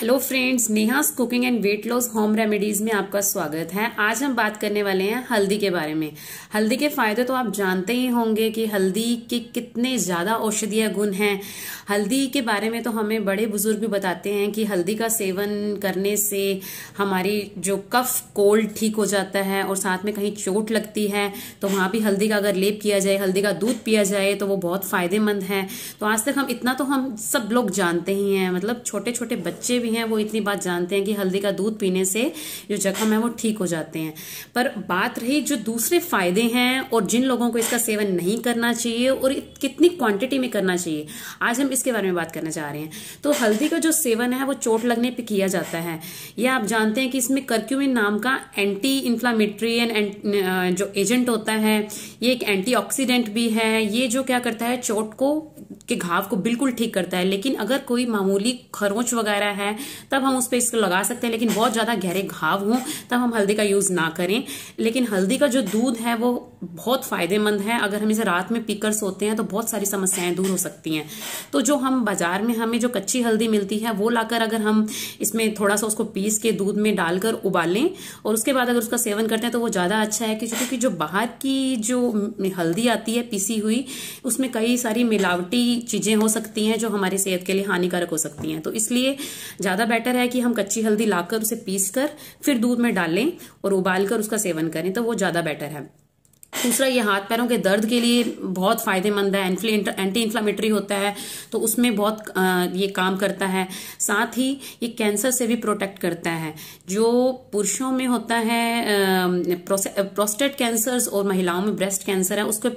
hello friends Neha's cooking and weight loss home remedies में आपका स्वागत है आज हम बात करने वाले हैं हल्दी के बारे में हल्दी के फ़ायदे तो आप जानते ही होंगे कि हल्दी के कितने ज़्यादा औषधीय गुण हैं हल्दी के बारे में तो हमें बड़े बुजुर्ग भी बताते हैं कि हल्दी का सेवन करने से हमारी जो कफ कोल्ड ठीक हो जाता है और साथ में कहीं चोट लगती है तो वहाँ भी हल्दी का अगर लेप किया जाए हल्दी का दूध पिया जाए तो वो बहुत फ़ायदेमंद है तो आज तक हम इतना तो हम सब लोग जानते ही हैं मतलब छोटे छोटे बच्चे भी भी हैं वो इतनी बात जानते हैं कि हल्दी का दूध पीने से जो जख्म है वो ठीक हो जाते हैं पर बात रही जो दूसरे फायदे हैं और जिन लोगों को इसका सेवन नहीं करना चाहिए और कितनी क्वांटिटी में करना चाहिए आज हम इसके बारे में बात करना चाह रहे हैं तो हल्दी का जो सेवन है वो चोट लगने पर किया जाता है यह आप जानते हैं कि इसमें कर्क्यूमिन नाम का एंटी इन्फ्लामेटरी जो एजेंट होता है ये एक एंटी भी है ये जो क्या करता है चोट को के घाव को बिल्कुल ठीक करता है लेकिन अगर कोई मामूली खरोंच वगैरह है तब हम उस पर इसको लगा सकते हैं लेकिन बहुत ज़्यादा गहरे घाव हों तब हम हल्दी का यूज़ ना करें लेकिन हल्दी का जो दूध है वो बहुत फ़ायदेमंद है अगर हम इसे रात में पीकर सोते हैं तो बहुत सारी समस्याएं दूर हो सकती हैं तो जो हम बाज़ार में हमें जो कच्ची हल्दी मिलती है वो लाकर अगर हम इसमें थोड़ा सा उसको पीस के दूध में डालकर उबालें और उसके बाद अगर उसका सेवन करते हैं तो वो ज़्यादा अच्छा है क्योंकि जो बाहर की जो हल्दी आती है पीसी हुई उसमें कई सारी मिलावटी चीज़ें हो सकती हैं जो हमारी सेहत के लिए हानिकारक हो सकती हैं तो इसलिए ज़्यादा बेटर है कि हम कच्ची हल्दी लाकर उसे पीस कर फिर दूध में डालें और उबाल कर उसका सेवन करें तो वो ज़्यादा बेटर है दूसरा ये हाथ पैरों के दर्द के लिए बहुत फायदेमंद है एंटी इन्फ्लामेटरी होता है तो उसमें बहुत ये काम करता है साथ ही ये कैंसर से भी प्रोटेक्ट करता है जो पुरुषों में होता है प्रोस्टेट कैंसर्स और महिलाओं में ब्रेस्ट कैंसर है उसके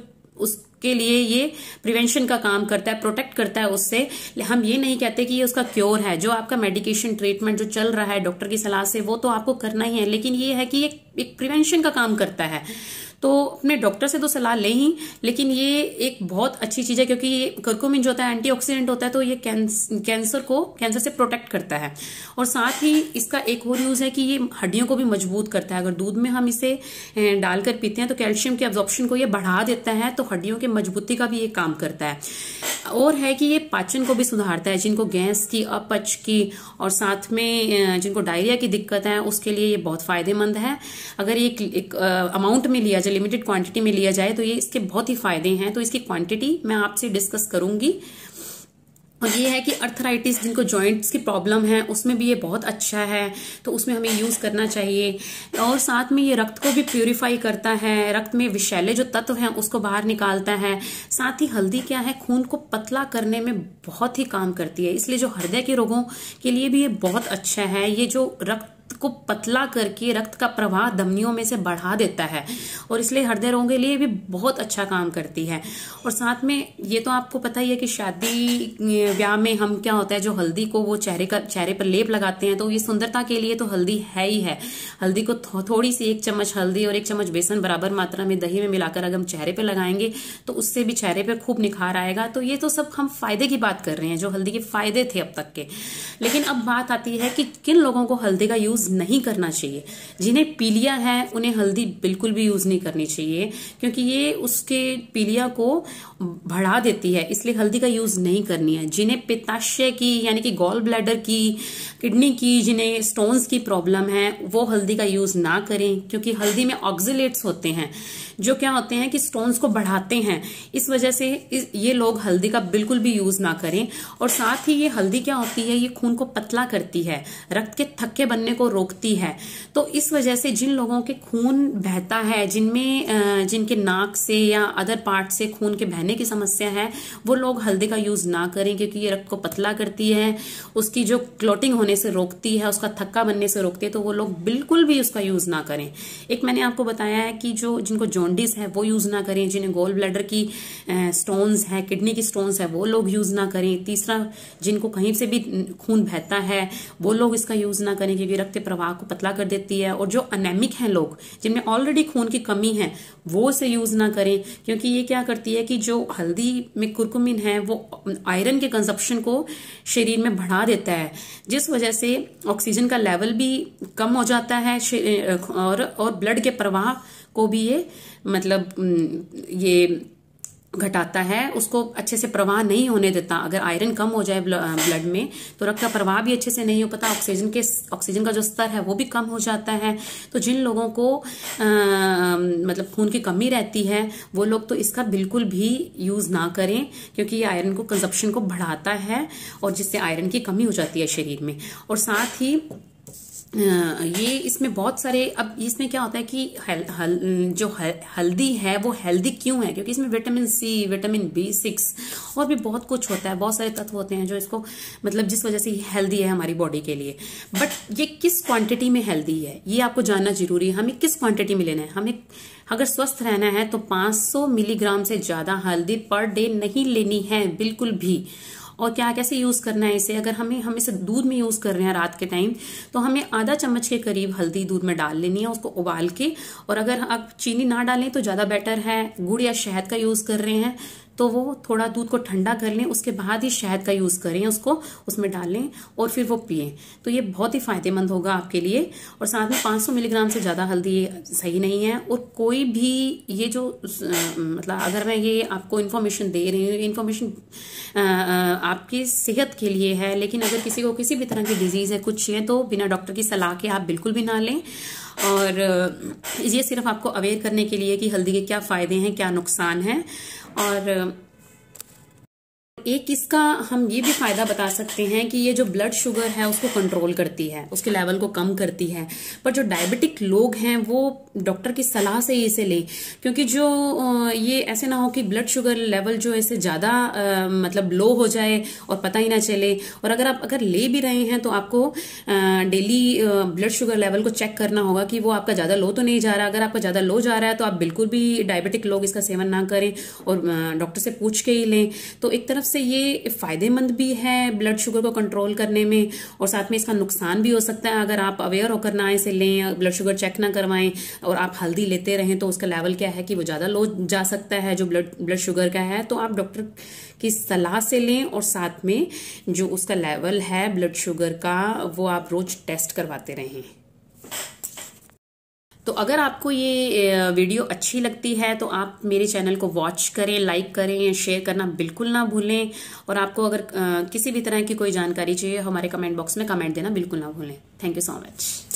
उसके लिए ये प्रिवेंशन का काम करता है प्रोटेक्ट करता है उससे हम ये नहीं कहते कि ये उसका क्योर है जो आपका मेडिकेशन ट्रीटमेंट जो चल रहा है डॉक्टर की सलाह से वो तो आपको करना ही है लेकिन ये है कि ये एक प्रिवेंशन का काम करता है तो अपने डॉक्टर से तो सलाह ले ही लेकिन ये एक बहुत अच्छी चीज है क्योंकि ये कर्कोमिन जो होता है एंटीऑक्सीडेंट होता है तो ये कैंसर को कैंसर से प्रोटेक्ट करता है और साथ ही इसका एक और यूज है कि ये हड्डियों को भी मजबूत करता है अगर दूध में हम इसे डालकर पीते हैं तो कैल्शियम के एब्जॉर्प्शन को ये बढ़ा देता है तो हड्डियों की मजबूती का भी ये काम करता है और है कि ये पाचन को भी सुधारता है जिनको गैस की अपच की और साथ में जिनको डायरिया की दिक्कत है उसके लिए ये बहुत फायदेमंद है अगर ये अमाउंट में लिया जाए लिमिटेड क्वांटिटी में लिया जाए तो ये इसके बहुत ही फायदे हैं तो इसकी क्वांटिटी मैं आपसे डिस्कस करूंगी और ये है कि अर्थराइटिस जिनको जॉइंट्स की प्रॉब्लम है उसमें भी ये बहुत अच्छा है तो उसमें हमें यूज़ करना चाहिए और साथ में ये रक्त को भी प्योरीफाई करता है रक्त में विषैले जो तत्व हैं उसको बाहर निकालता है साथ ही हल्दी क्या है खून को पतला करने में बहुत ही काम करती है इसलिए जो हृदय के रोगों के लिए भी ये बहुत अच्छा है ये जो रक्त को पतला करके रक्त का प्रवाह धमनियों में से बढ़ा देता है और इसलिए हृदय रोगों के लिए भी बहुत अच्छा काम करती है और साथ में ये तो आपको पता ही है कि शादी ब्याह में हम क्या होता है जो हल्दी को वो चेहरे का चेहरे पर लेप लगाते हैं तो ये सुंदरता के लिए तो हल्दी है ही है हल्दी को थोड़ी सी एक चम्मच हल्दी और एक चम्मच बेसन बराबर मात्रा में दही में मिलाकर अगर हम चेहरे पर लगाएंगे तो उससे भी चेहरे पर खूब निखार आएगा तो ये तो सब हम फायदे की बात कर रहे हैं जो हल्दी के फायदे थे अब तक के लेकिन अब बात आती है कि किन लोगों को हल्दी का यूज नहीं करना चाहिए जिन्हें पीलिया है उन्हें हल्दी बिल्कुल भी यूज नहीं करनी चाहिए क्योंकि ये उसके पीलिया को बढ़ा देती है इसलिए हल्दी का यूज नहीं करनी है जिन्हें पिताशय की यानी कि गॉल ब्लैडर की किडनी की जिन्हें स्टोन्स की प्रॉब्लम है वो हल्दी का यूज ना करें क्योंकि हल्दी में ऑक्जिलेट्स होते हैं जो क्या होते हैं कि स्टोन्स को बढ़ाते हैं इस वजह से ये लोग हल्दी का बिल्कुल भी यूज ना करें और साथ ही ये हल्दी क्या होती है ये खून को पतला करती है रक्त के थक्के बनने को रोक रोकती है तो इस वजह से जिन लोगों के खून बहता है जिनमें जिनके नाक से या अदर पार्ट से खून के बहने की समस्या है वो लोग हल्दी का यूज़ ना करें क्योंकि ये रक्त को पतला करती है उसकी जो क्लोटिंग होने से रोकती है उसका थक्का बनने से रोकती है तो वो लोग बिल्कुल भी उसका यूज़ ना करें एक मैंने आपको बताया है कि जो जिनको जॉन्डिस है वो यूज़ ना करें जिन्हें गोल ब्लडर की स्टोन्स है किडनी की स्टोन्स है वो लोग यूज़ ना करें तीसरा जिनको कहीं से भी खून बहता है वो लोग इसका यूज़ ना करें क्योंकि रक्त प्रवाह को पतला कर देती है और जो अनेमिक हैं लोग जिनमें ऑलरेडी खून की कमी है वो इसे यूज ना करें क्योंकि ये क्या करती है कि जो हल्दी में कुरकुमिन है वो आयरन के कंजप्शन को शरीर में बढ़ा देता है जिस वजह से ऑक्सीजन का लेवल भी कम हो जाता है और और ब्लड के प्रवाह को भी ये मतलब ये घटाता है उसको अच्छे से प्रवाह नहीं होने देता अगर आयरन कम हो जाए ब्लड में तो रक्त का प्रवाह भी अच्छे से नहीं हो पाता ऑक्सीजन के ऑक्सीजन का जो स्तर है वो भी कम हो जाता है तो जिन लोगों को आ, मतलब खून की कमी रहती है वो लोग तो इसका बिल्कुल भी यूज़ ना करें क्योंकि ये आयरन को कंजप्शन को बढ़ाता है और जिससे आयरन की कमी हो जाती है शरीर में और साथ ही ये इसमें बहुत सारे अब इसमें क्या होता है कि हल, हल, जो हल, हल्दी है वो हेल्दी क्यों है क्योंकि इसमें vitamin C vitamin B six और भी बहुत कुछ होता है बहुत सारे तत्व होते हैं जो इसको मतलब जिस वजह से ये हेल्दी है हमारी बॉडी के लिए बट ये किस क्वांटिटी में हेल्दी है ये आपको जानना जरूरी है हमें किस क्वांटिटी में लेना है हमें अगर स्वस्थ रहना है तो पांच मिलीग्राम से ज़्यादा हल्दी पर डे नहीं लेनी है बिल्कुल भी और क्या कैसे यूज करना है इसे अगर हमें हम इसे दूध में यूज कर रहे हैं रात के टाइम तो हमें आधा चम्मच के करीब हल्दी दूध में डाल लेनी है उसको उबाल के और अगर आप चीनी ना डालें तो ज्यादा बेटर है गुड़ या शहद का यूज कर रहे हैं तो वो थोड़ा दूध को ठंडा कर लें उसके बाद ही शहद का यूज़ करें उसको उसमें डालें और फिर वो पिए तो ये बहुत ही फायदेमंद होगा आपके लिए और साथ में 500 मिलीग्राम से ज़्यादा हल्दी सही नहीं है और कोई भी ये जो मतलब अगर मैं ये आपको इन्फॉर्मेशन दे रही हूँ इन्फॉर्मेशन आपकी सेहत के लिए है लेकिन अगर किसी को किसी भी तरह की डिजीज़ है कुछ है तो बिना डॉक्टर की सलाह के आप बिल्कुल भी ना लें और ये सिर्फ आपको अवेयर करने के लिए कि हल्दी के क्या फ़ायदे हैं क्या नुकसान हैं और एक इसका हम ये भी फायदा बता सकते हैं कि ये जो ब्लड शुगर है उसको कंट्रोल करती है उसके लेवल को कम करती है पर जो डायबिटिक लोग हैं वो डॉक्टर की सलाह से ही इसे लें क्योंकि जो ये ऐसे ना हो कि ब्लड शुगर लेवल जो है इसे ज़्यादा मतलब लो हो जाए और पता ही ना चले और अगर आप अगर ले भी रहे हैं तो आपको डेली ब्लड शुगर लेवल को चेक करना होगा कि वो आपका ज़्यादा लो तो नहीं जा रहा अगर आपका ज़्यादा लो जा रहा है तो आप बिल्कुल भी डायबिटिक लोग इसका सेवन ना करें और डॉक्टर से पूछ के ही लें तो एक तरफ से ये फ़ायदेमंद भी है ब्लड शुगर को कंट्रोल करने में और साथ में इसका नुकसान भी हो सकता है अगर आप अवेयर होकर ना इसे लें ब्लड शुगर चेक ना करवाएं और आप हल्दी लेते रहें तो उसका लेवल क्या है कि वो ज़्यादा लो जा सकता है जो ब्लड ब्लड शुगर का है तो आप डॉक्टर की सलाह से लें और साथ में जो उसका लेवल है ब्लड शुगर का वो आप रोज़ टेस्ट करवाते रहें तो अगर आपको ये वीडियो अच्छी लगती है तो आप मेरे चैनल को वॉच करें लाइक करें शेयर करना बिल्कुल ना भूलें और आपको अगर किसी भी तरह की कोई जानकारी चाहिए हमारे कमेंट बॉक्स में कमेंट देना बिल्कुल ना भूलें थैंक यू सो मच